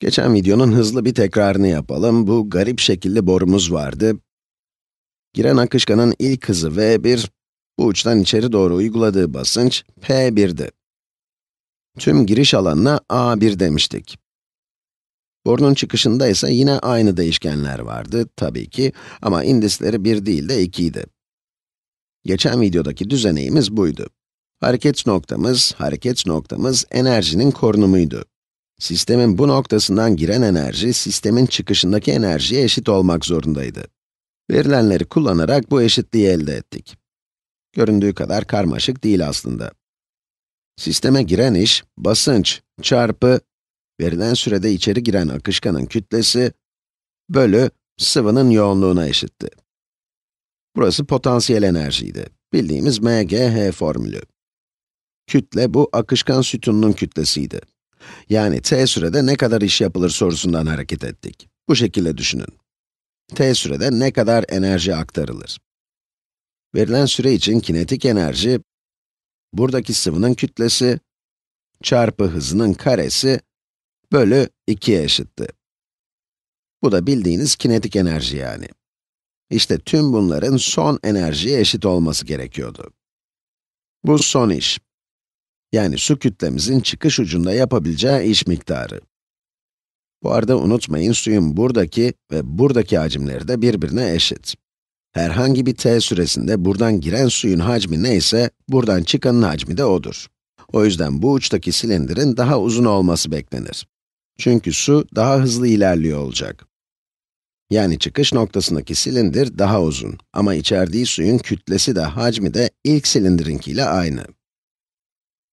Geçen videonun hızlı bir tekrarını yapalım. Bu garip şekilli borumuz vardı. Giren akışkanın ilk hızı v1, bu uçtan içeri doğru uyguladığı basınç p1'di. Tüm giriş alanına a1 demiştik. Borunun çıkışında ise yine aynı değişkenler vardı, tabii ki, ama indisleri 1 değil de 2 idi. Geçen videodaki düzeneğimiz buydu. Hareket noktamız, hareket noktamız enerjinin korunumuydu. Sistemin bu noktasından giren enerji, sistemin çıkışındaki enerjiye eşit olmak zorundaydı. Verilenleri kullanarak bu eşitliği elde ettik. Göründüğü kadar karmaşık değil aslında. Sisteme giren iş, basınç çarpı verilen sürede içeri giren akışkanın kütlesi bölü sıvının yoğunluğuna eşitti. Burası potansiyel enerjiydi. Bildiğimiz MGH formülü. Kütle bu akışkan sütununun kütlesiydi. Yani t sürede ne kadar iş yapılır sorusundan hareket ettik. Bu şekilde düşünün. t sürede ne kadar enerji aktarılır? Verilen süre için kinetik enerji, buradaki sıvının kütlesi, çarpı hızının karesi, bölü 2'ye eşitti. Bu da bildiğiniz kinetik enerji yani. İşte tüm bunların son enerjiye eşit olması gerekiyordu. Bu son iş. Yani su kütlemizin çıkış ucunda yapabileceği iş miktarı. Bu arada unutmayın suyun buradaki ve buradaki hacimleri de birbirine eşit. Herhangi bir t süresinde buradan giren suyun hacmi neyse, buradan çıkanın hacmi de odur. O yüzden bu uçtaki silindirin daha uzun olması beklenir. Çünkü su daha hızlı ilerliyor olacak. Yani çıkış noktasındaki silindir daha uzun ama içerdiği suyun kütlesi de hacmi de ilk silindirinkiyle aynı.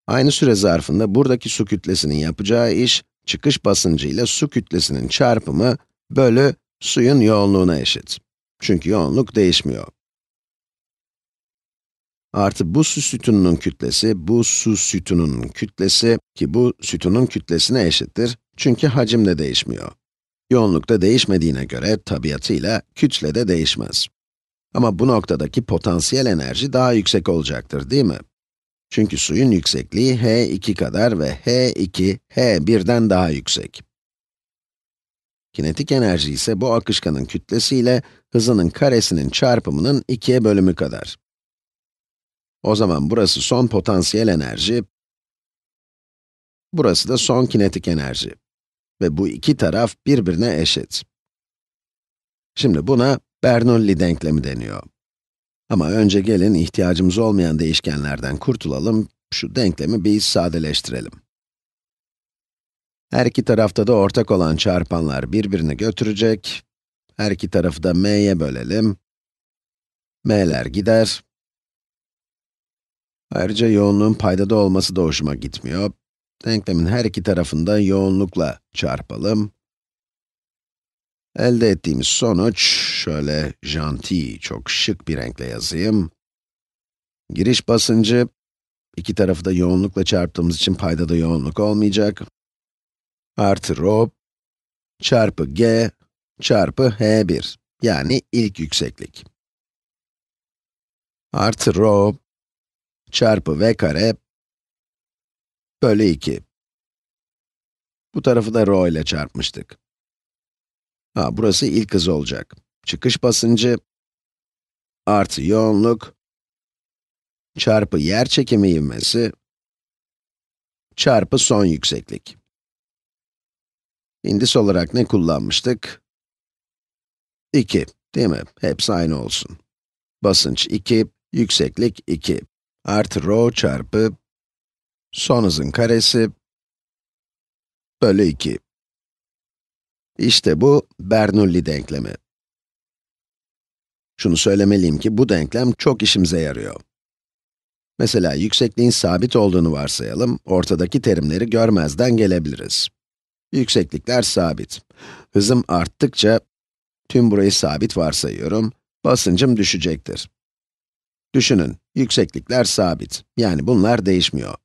Aynı süre zarfında buradaki su kütlesinin yapacağı iş, çıkış basıncı ile su kütlesinin çarpımı bölü suyun yoğunluğuna eşit. Çünkü yoğunluk değişmiyor. Artı bu su sütununun kütlesi, bu su sütununun kütlesi ki bu sütunun kütlesine eşittir. Çünkü hacim de değişmiyor. Yoğunluk da değişmediğine göre tabiatıyla kütle de değişmez. Ama bu noktadaki potansiyel enerji daha yüksek olacaktır, değil mi? Çünkü suyun yüksekliği h2 kadar ve h2, h1'den daha yüksek. Kinetik enerji ise bu akışkanın kütlesiyle hızının karesinin çarpımının 2'ye bölümü kadar. O zaman burası son potansiyel enerji, burası da son kinetik enerji. Ve bu iki taraf birbirine eşit. Şimdi buna Bernoulli denklemi deniyor. Ama önce gelin ihtiyacımız olmayan değişkenlerden kurtulalım, şu denklemi bir sadeleştirelim. Her iki tarafta da ortak olan çarpanlar birbirini götürecek. Her iki tarafı da m'ye bölelim. m'ler gider. Ayrıca yoğunluğun paydada olması da hoşuma gitmiyor. Denklemin her iki tarafında yoğunlukla çarpalım. Elde ettiğimiz sonuç Şöyle janti, çok şık bir renkle yazayım. Giriş basıncı, iki tarafı da yoğunlukla çarptığımız için payda da yoğunluk olmayacak. Artı rho, çarpı g, çarpı h1, yani ilk yükseklik. Artı rho, çarpı v kare, bölü 2. Bu tarafı da rho ile çarpmıştık. Ha, burası ilk hız olacak çıkış basıncı artı yoğunluk çarpı yer çekimi ivmesi çarpı son yükseklik. İndis olarak ne kullanmıştık? 2, değil mi? Hepsi aynı olsun. Basınç 2, yükseklik 2. Artı rho çarpı son hızın karesi bölü 2. İşte bu Bernoulli denklemi. Şunu söylemeliyim ki bu denklem çok işimize yarıyor. Mesela yüksekliğin sabit olduğunu varsayalım, ortadaki terimleri görmezden gelebiliriz. Yükseklikler sabit. Hızım arttıkça, tüm burayı sabit varsayıyorum, basıncım düşecektir. Düşünün, yükseklikler sabit, yani bunlar değişmiyor.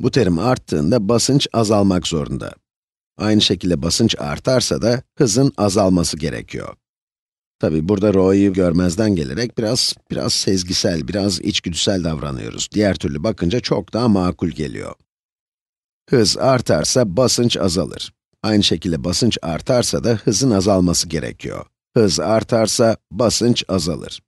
Bu terim arttığında basınç azalmak zorunda. Aynı şekilde basınç artarsa da hızın azalması gerekiyor. Tabi burada rho'yu görmezden gelerek biraz, biraz sezgisel, biraz içgüdüsel davranıyoruz. Diğer türlü bakınca çok daha makul geliyor. Hız artarsa basınç azalır. Aynı şekilde basınç artarsa da hızın azalması gerekiyor. Hız artarsa basınç azalır.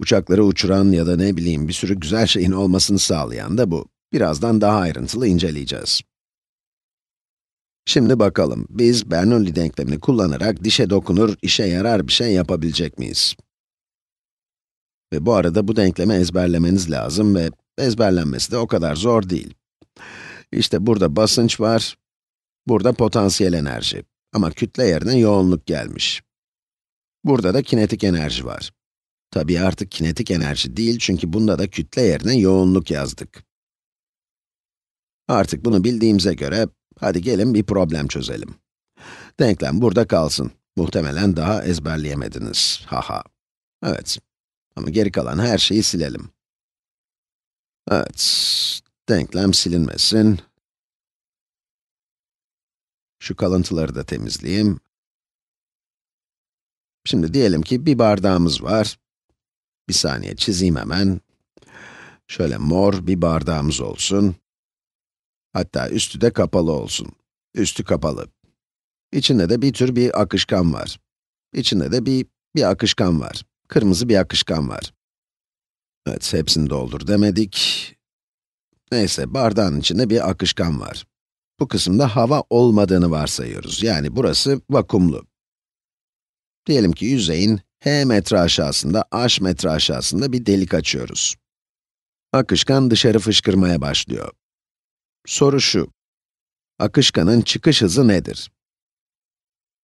Uçakları uçuran ya da ne bileyim bir sürü güzel şeyin olmasını sağlayan da bu. Birazdan daha ayrıntılı inceleyeceğiz. Şimdi bakalım, biz Bernoulli denklemini kullanarak dişe dokunur, işe yarar bir şey yapabilecek miyiz? Ve bu arada bu denklemi ezberlemeniz lazım ve ezberlenmesi de o kadar zor değil. İşte burada basınç var, burada potansiyel enerji ama kütle yerine yoğunluk gelmiş. Burada da kinetik enerji var. Tabii artık kinetik enerji değil çünkü bunda da kütle yerine yoğunluk yazdık. Artık bunu bildiğimize göre Hadi gelin bir problem çözelim. Denklem burada kalsın. Muhtemelen daha ezberleyemediniz. Haha. Evet. Ama geri kalan her şeyi silelim. Evet. Denklem silinmesin. Şu kalıntıları da temizleyeyim. Şimdi diyelim ki bir bardağımız var. Bir saniye çizeyim hemen. Şöyle mor bir bardağımız olsun. Hatta üstü de kapalı olsun. Üstü kapalı. İçinde de bir tür bir akışkan var. İçinde de bir, bir akışkan var. Kırmızı bir akışkan var. Evet, hepsini doldur demedik. Neyse, bardağın içinde bir akışkan var. Bu kısımda hava olmadığını varsayıyoruz. Yani burası vakumlu. Diyelim ki yüzeyin h metre aşağısında, h metre aşağısında bir delik açıyoruz. Akışkan dışarı fışkırmaya başlıyor. Soru şu, akışkanın çıkış hızı nedir?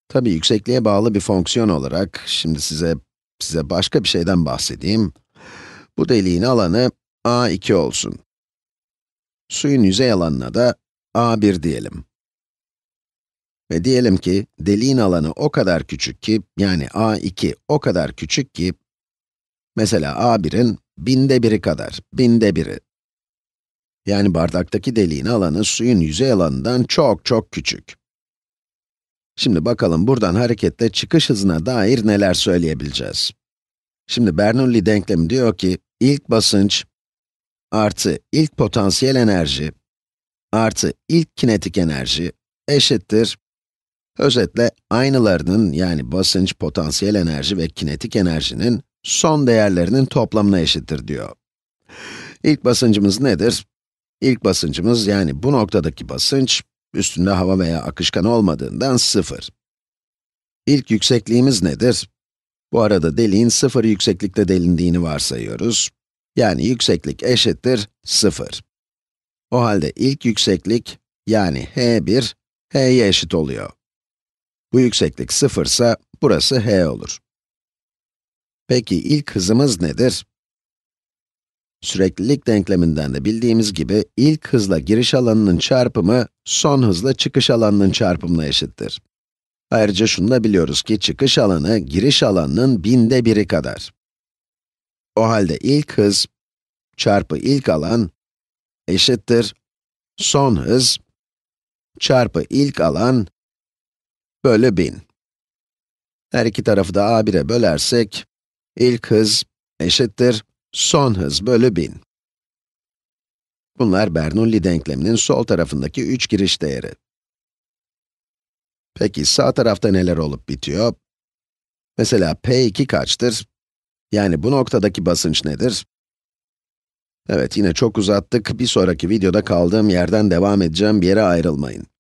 Tabii yüksekliğe bağlı bir fonksiyon olarak, şimdi size, size başka bir şeyden bahsedeyim. Bu deliğin alanı a2 olsun. Suyun yüzey alanına da a1 diyelim. Ve diyelim ki, deliğin alanı o kadar küçük ki, yani a2 o kadar küçük ki, mesela a1'in binde biri kadar, binde biri. Yani bardaktaki deliğin alanı suyun yüzey alanından çok çok küçük. Şimdi bakalım buradan hareketle çıkış hızına dair neler söyleyebileceğiz. Şimdi Bernoulli denklemi diyor ki, ilk basınç artı ilk potansiyel enerji artı ilk kinetik enerji eşittir. Özetle aynılarının yani basınç, potansiyel enerji ve kinetik enerjinin son değerlerinin toplamına eşittir diyor. İlk basıncımız nedir? İlk basıncımız yani bu noktadaki basınç, üstünde hava veya akışkan olmadığından sıfır. İlk yüksekliğimiz nedir? Bu arada deliğin 0 yükseklikte delindiğini varsayıyoruz. Yani yükseklik eşittir sıfır. O halde ilk yükseklik, yani h1, h'ye eşit oluyor. Bu yükseklik sıfırsa burası h olur. Peki ilk hızımız nedir? Süreklilik denkleminden de bildiğimiz gibi, ilk hızla giriş alanının çarpımı, son hızla çıkış alanının çarpımına eşittir. Ayrıca şunu da biliyoruz ki, çıkış alanı, giriş alanının binde biri kadar. O halde ilk hız, çarpı ilk alan, eşittir, son hız, çarpı ilk alan, bölü 1000. Her iki tarafı da a1'e bölersek, ilk hız eşittir, son hız bölü 1000. Bunlar Bernoulli denkleminin sol tarafındaki 3 giriş değeri. Peki sağ tarafta neler olup bitiyor? Mesela P2 kaçtır? Yani bu noktadaki basınç nedir? Evet, yine çok uzattık. Bir sonraki videoda kaldığım yerden devam edeceğim, bir yere ayrılmayın.